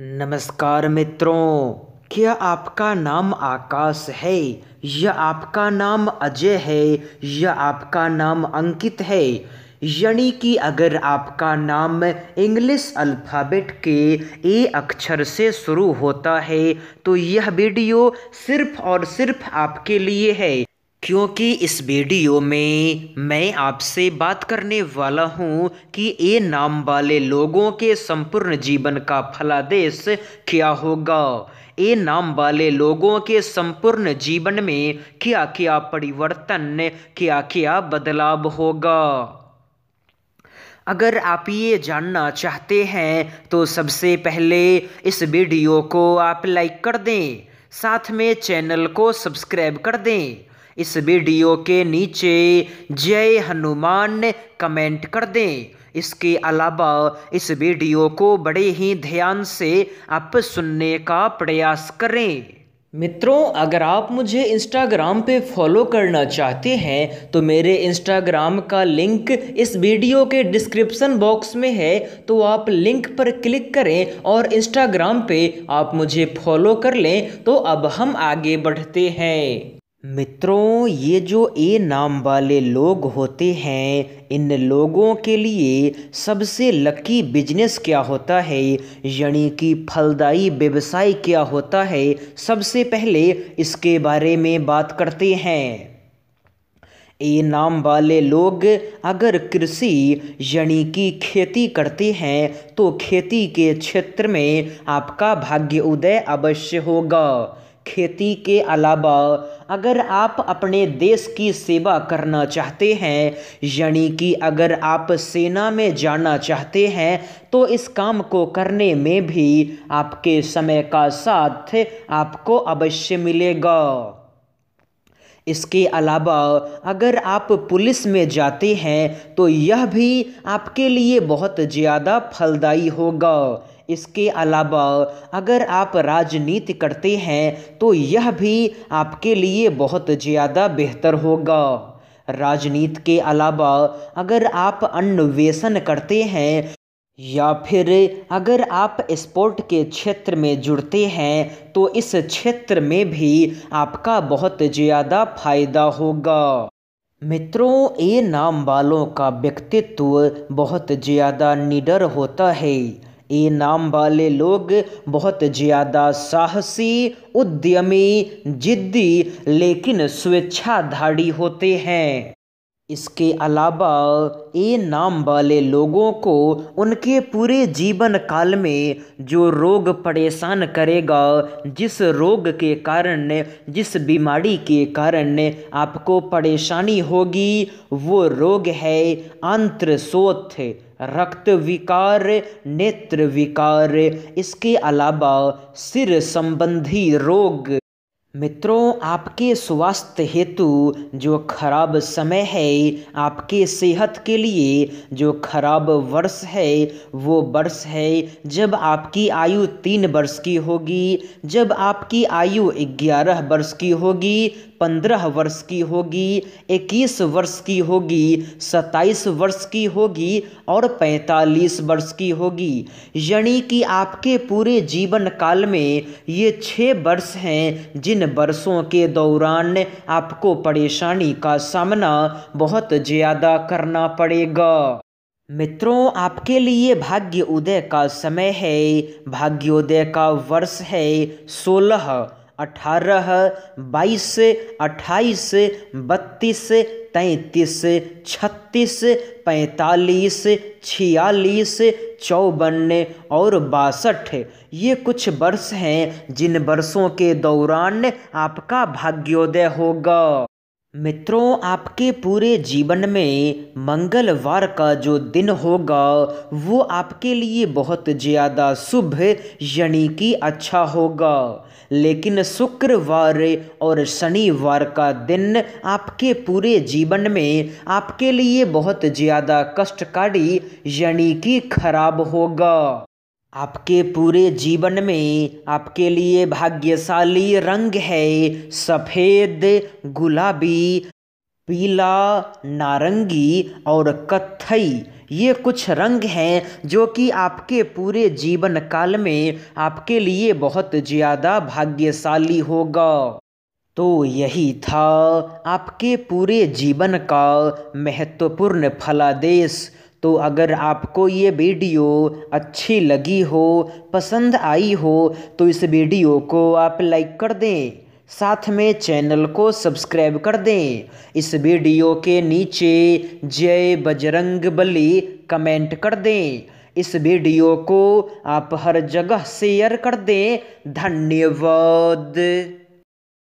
नमस्कार मित्रों क्या आपका नाम आकाश है या आपका नाम अजय है या आपका नाम अंकित है यानी कि अगर आपका नाम इंग्लिश अल्फ़ाबेट के ए अक्षर से शुरू होता है तो यह वीडियो सिर्फ और सिर्फ आपके लिए है क्योंकि इस वीडियो में मैं आपसे बात करने वाला हूं कि ये नाम वाले लोगों के संपूर्ण जीवन का फलादेश क्या होगा ये नाम वाले लोगों के संपूर्ण जीवन में क्या क्या परिवर्तन क्या क्या बदलाव होगा अगर आप ये जानना चाहते हैं तो सबसे पहले इस वीडियो को आप लाइक कर दें साथ में चैनल को सब्सक्राइब कर दें इस वीडियो के नीचे जय हनुमान कमेंट कर दें इसके अलावा इस वीडियो को बड़े ही ध्यान से आप सुनने का प्रयास करें मित्रों अगर आप मुझे इंस्टाग्राम पे फॉलो करना चाहते हैं तो मेरे इंस्टाग्राम का लिंक इस वीडियो के डिस्क्रिप्शन बॉक्स में है तो आप लिंक पर क्लिक करें और इंस्टाग्राम पे आप मुझे फॉलो कर लें तो अब हम आगे बढ़ते हैं मित्रों ये जो ए नाम वाले लोग होते हैं इन लोगों के लिए सबसे लकी बिजनेस क्या होता है यानी कि फलदायी व्यवसाय क्या होता है सबसे पहले इसके बारे में बात करते हैं ए नाम वाले लोग अगर कृषि यानी कि खेती करते हैं तो खेती के क्षेत्र में आपका भाग्य उदय अवश्य होगा खेती के अलावा अगर आप अपने देश की सेवा करना चाहते हैं यानी कि अगर आप सेना में जाना चाहते हैं तो इस काम को करने में भी आपके समय का साथ आपको अवश्य मिलेगा इसके अलावा अगर आप पुलिस में जाते हैं तो यह भी आपके लिए बहुत ज़्यादा फलदायी होगा इसके अलावा अगर आप राजनीति करते हैं तो यह भी आपके लिए बहुत ज़्यादा बेहतर होगा राजनीति के अलावा अगर आप अन्वेषण करते हैं या फिर अगर आप स्पोर्ट के क्षेत्र में जुड़ते हैं तो इस क्षेत्र में भी आपका बहुत ज़्यादा फायदा होगा मित्रों ए नाम वालों का व्यक्तित्व बहुत ज़्यादा निडर होता है ये नाम वाले लोग बहुत ज़्यादा साहसी उद्यमी जिद्दी लेकिन स्वेच्छाधारी होते हैं इसके अलावा ए नाम वाले लोगों को उनके पूरे जीवन काल में जो रोग परेशान करेगा जिस रोग के कारण जिस बीमारी के कारण आपको परेशानी होगी वो रोग है आंत्रशोथ रक्त विकार नेत्र विकार इसके अलावा सिर संबंधी रोग मित्रों आपके स्वास्थ्य हेतु जो खराब समय है आपके सेहत के लिए जो खराब वर्ष है वो वर्ष है जब आपकी आयु तीन वर्ष की होगी जब आपकी आयु ग्यारह वर्ष की होगी पंद्रह वर्ष की होगी इक्कीस वर्ष की होगी सत्ताईस वर्ष की होगी और पैंतालीस वर्ष की होगी यानी कि आपके पूरे जीवन काल में ये छः वर्ष हैं जिन इन वर्षों के दौरान आपको परेशानी का सामना बहुत ज़्यादा करना पड़ेगा मित्रों आपके लिए भाग्य उदय का समय है भाग्योदय का वर्ष है सोलह अठारह बाईस अट्ठाईस बत्तीस तैंतीस छत्तीस पैंतालीस छियालीस चौवन और बासठ ये कुछ वर्ष हैं जिन वर्षों के दौरान आपका भाग्योदय होगा मित्रों आपके पूरे जीवन में मंगलवार का जो दिन होगा वो आपके लिए बहुत ज़्यादा शुभ यानी कि अच्छा होगा लेकिन शुक्रवार और शनिवार का दिन आपके पूरे जीवन में आपके लिए बहुत ज़्यादा कष्टकारी यानी कि खराब होगा आपके पूरे जीवन में आपके लिए भाग्यशाली रंग है सफ़ेद गुलाबी पीला नारंगी और कत्थई ये कुछ रंग हैं जो कि आपके पूरे जीवन काल में आपके लिए बहुत ज़्यादा भाग्यशाली होगा तो यही था आपके पूरे जीवन का महत्वपूर्ण फलादेश तो अगर आपको ये वीडियो अच्छी लगी हो पसंद आई हो तो इस वीडियो को आप लाइक कर दें साथ में चैनल को सब्सक्राइब कर दें इस वीडियो के नीचे जय बजरंग बली कमेंट कर दें इस वीडियो को आप हर जगह शेयर कर दें धन्यवाद